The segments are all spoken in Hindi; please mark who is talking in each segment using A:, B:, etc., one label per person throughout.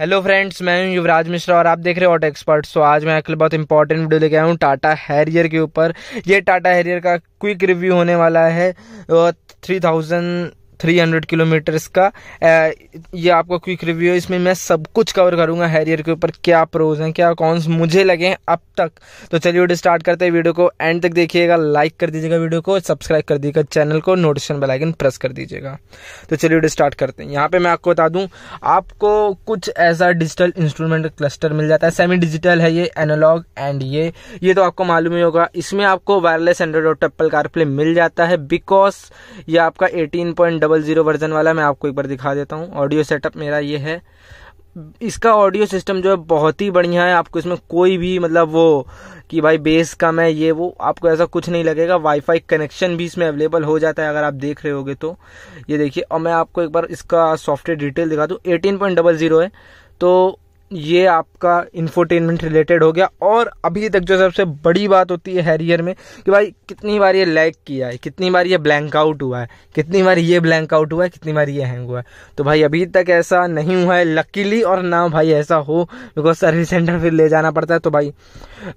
A: हेलो फ्रेंड्स मैं हूं युवराज मिश्रा और आप देख रहे हो ऑटो एक्सपर्ट सो आज मैं एक बहुत इंपॉर्टेंट वीडियो लेके आया हूं टाटा हैरियर के ऊपर ये टाटा हैरियर का क्विक रिव्यू होने वाला है थ्री थाउजेंड 300 किलोमीटर्स का ये आपका क्विक रिव्यू है इसमें मैं सब कुछ कवर करूंगा हैरियर के ऊपर क्या प्रोज हैं क्या कॉन्स मुझे लगे हैं अब तक तो चलिए वीडियो स्टार्ट करते हैं वीडियो को एंड तक देखिएगा लाइक कर दीजिएगा वीडियो को सब्सक्राइब कर दीजिएगा चैनल को नोटिफिकेशन बेलाइकन प्रेस कर दीजिएगा तो चलिए वीडियो स्टार्ट करते हैं यहाँ पर मैं आपको बता दूँ आपको कुछ ऐसा डिजिटल इंस्ट्रूमेंट क्लस्टर मिल जाता है सेमी डिजिटल है ये एनालॉग एंड ये ये तो आपको मालूम ही होगा इसमें आपको वायरलेस एंड्रॉइड और टप्पल कारप्ले मिल जाता है बिकॉज ये आपका eighteen point double zero version वाला मैं आपको एक बार दिखा देता हूँ ऑडियो सेटअप मेरा ये है इसका ऑडियो सिस्टम जो है बहुत ही बढ़िया है आपको इसमें कोई भी मतलब वो कि भाई बेस कम है ये वो आपको ऐसा कुछ नहीं लगेगा वाईफाई कनेक्शन भी इसमें अवेलेबल हो जाता है अगर आप देख रहे होगे तो ये देखिए और मैं आपको एक बार इसका सॉफ्टवेयर डिटेल दिखा दूँ एटीन पॉइंट डबल ज़ीरो है तो ये आपका इंफोटेनमेंट रिलेटेड हो गया और अभी तक जो सबसे बड़ी बात होती है हैरियर में कि भाई कितनी बार ये लैग किया है कितनी बार ये ब्लैंक आउट हुआ है कितनी बार ये ब्लैंक आउट हुआ है कितनी बार ये हैंग हुआ है तो भाई अभी तक ऐसा नहीं हुआ है लकीली और ना भाई ऐसा हो बिकॉज सर्विस सेंटर फिर ले जाना पड़ता है तो भाई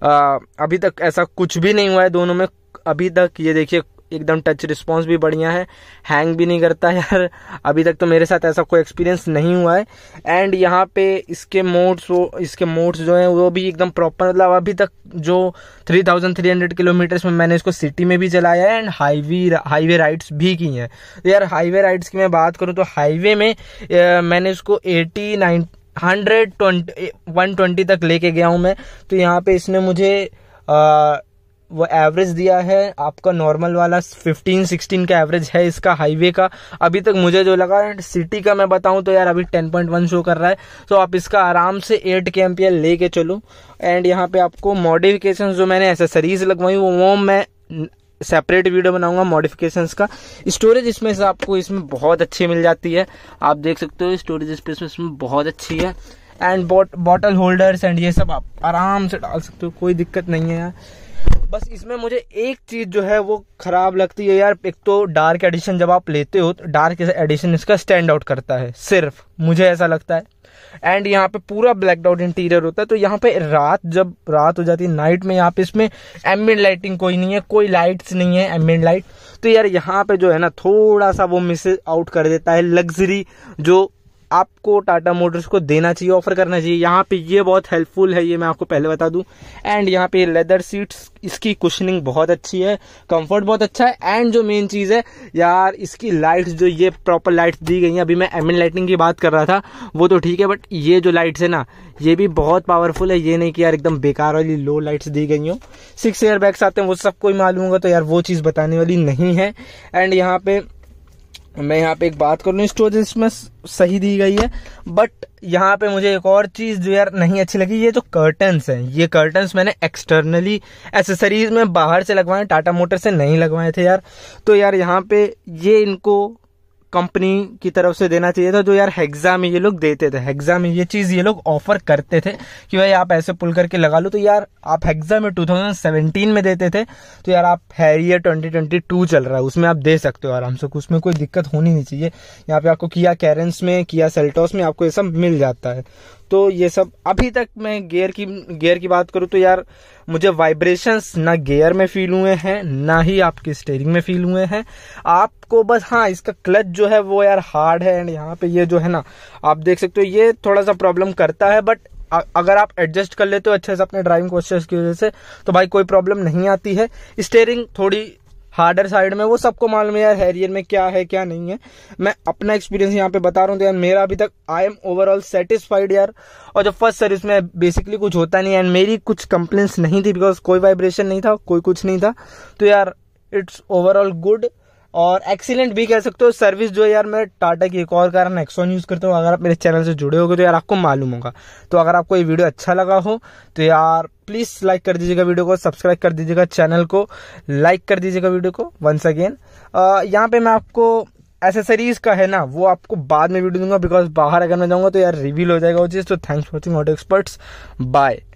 A: आ, अभी तक ऐसा कुछ भी नहीं हुआ है दोनों में अभी तक ये देखिए एकदम टच रिस्पॉन्स भी बढ़िया है हैंग भी नहीं करता यार अभी तक तो मेरे साथ ऐसा कोई एक्सपीरियंस नहीं हुआ है एंड यहाँ पे इसके मोड्स वो इसके मोड्स जो हैं वो भी एकदम प्रॉपर मतलब अभी तक जो 3300 किलोमीटर्स में मैंने इसको सिटी में भी चलाया है एंड हाईवे हाईवे राइड्स भी की हैं तो यार हाईवे राइड्स की मैं बात करूँ तो हाईवे में मैंने इसको eighty nine hundred twenty one twenty तक लेके गया हूँ मैं तो यहाँ पे इसने मुझे आ, वो एवरेज दिया है आपका नॉर्मल वाला 15 16 का एवरेज है इसका हाईवे का अभी तक मुझे जो लगा सिटी का मैं बताऊं तो यार अभी 10.1 शो कर रहा है तो आप इसका आराम से 8 के एम लेके चलो एंड यहाँ पे आपको मॉडिफिकेशन जो मैंने एसेसरीज लगवाई वो वो मैं सेपरेट वीडियो बनाऊंगा मॉडिफिकेशंस का स्टोरेज इसमें से आपको इसमें बहुत अच्छी मिल जाती है आप देख सकते हो स्टोरेज स्पेस इसमें बहुत अच्छी है एंड बॉटल होल्डर्स एंड ये सब आप आराम से डाल सकते हो कोई दिक्कत नहीं है यार बस इसमें मुझे एक चीज़ जो है वो ख़राब लगती है यार एक तो डार्क एडिशन जब आप लेते हो तो डार्क एडिशन इसका स्टैंड आउट करता है सिर्फ मुझे ऐसा लगता है एंड यहाँ पे पूरा ब्लैक आउट इंटीरियर होता है तो यहाँ पे रात जब रात हो जाती है नाइट में यहाँ पे इसमें एमबिड लाइटिंग कोई नहीं है कोई लाइट्स नहीं है एमबिड लाइट तो यार यहाँ पे जो है ना थोड़ा सा वो मिस आउट कर देता है लग्जरी जो आपको टाटा मोटर्स को देना चाहिए ऑफर करना चाहिए यहाँ पे ये बहुत हेल्पफुल है ये मैं आपको पहले बता दूँ एंड यहाँ पे लेदर सीट्स इसकी कुशनिंग बहुत अच्छी है कंफर्ट बहुत अच्छा है एंड जो मेन चीज़ है यार इसकी लाइट्स जो ये प्रॉपर लाइट्स दी गई हैं अभी मैं एम लाइटिंग की बात कर रहा था वो तो ठीक है बट ये जो लाइट्स है ना ये भी बहुत पावरफुल है ये नहीं कि यार एकदम बेकार वाली लो लाइट्स दी गई हो सिक्स एयर बैग्स आते हैं वो सबको ही मालूम होगा तो यार वो चीज़ बताने वाली नहीं है एंड यहाँ पे मैं यहाँ पे एक बात कर करूँ स्टोरेज इसमें सही दी गई है बट यहाँ पे मुझे एक और चीज़ जो यार नहीं अच्छी लगी ये जो कर्टन्स हैं ये कर्टन्स मैंने एक्सटर्नली एसेसरीज में बाहर से लगवाए टाटा मोटर से नहीं लगवाए थे यार तो यार यहाँ पे ये इनको कंपनी की तरफ से देना चाहिए था जो यार हेग्जा में ये लोग देते थे हेग्जा में ये चीज़ ये लोग ऑफर करते थे कि भाई आप ऐसे पुल करके लगा लो तो यार आप हेग्जा में 2017 में देते थे तो यार आप हैरियर 2022 चल रहा है उसमें आप दे सकते हो आराम से उसमें कोई दिक्कत होनी नहीं चाहिए यहाँ पे आपको किया कैरेंस में किया सेल्टोस में आपको ये सब मिल जाता है तो ये सब अभी तक मैं गेयर की गेयर की बात करूँ तो यार मुझे वाइब्रेशंस ना गेयर में फील हुए हैं ना ही आपके स्टेयरिंग में फील हुए हैं आपको बस हाँ इसका क्लच जो जो है वो यार हार्ड है एंड यहाँ पे ये जो है ना आप देख सकते हो ये थोड़ा सा प्रॉब्लम करता है बट अगर आप एडजस्ट कर लेते हो अच्छे से अपने ड्राइविंग क्वेश्चन की वजह से तो भाई कोई प्रॉब्लम नहीं आती है स्टेयरिंग थोड़ी हार्डर साइड में वो सबको मालूम है यार हैरियर में क्या है क्या नहीं है मैं अपना एक्सपीरियंस यहाँ पे बता रहा हूँ तो यार मेरा अभी तक आई एम ओवरऑल सेटिस्फाइड यार और जब फर्स्ट सर्विस में बेसिकली कुछ होता नहीं एंड मेरी कुछ कंप्लेन्स नहीं थी बिकॉज कोई वाइब्रेशन नहीं था कोई कुछ नहीं था तो यार इट्स ओवरऑल गुड और एक्सीलेंट भी कह सकते हो सर्विस जो है यार मैं टाटा की एक और कारण नेक्सॉन यूज़ करता हूँ अगर आप मेरे चैनल से जुड़े होगे तो यार आपको मालूम होगा तो अगर आपको ये वीडियो अच्छा लगा हो तो यार प्लीज़ लाइक कर दीजिएगा वीडियो को सब्सक्राइब कर दीजिएगा चैनल को लाइक कर दीजिएगा वीडियो को वंस अगेन यहाँ पे मैं आपको एसेसरीज का है ना वो आपको बाद में वीडियो दूंगा बिकॉज बाहर अगर मैं जाऊँगा तो यार रिवील हो जाएगा वो चीज़ तो thanks for watching auto experts bye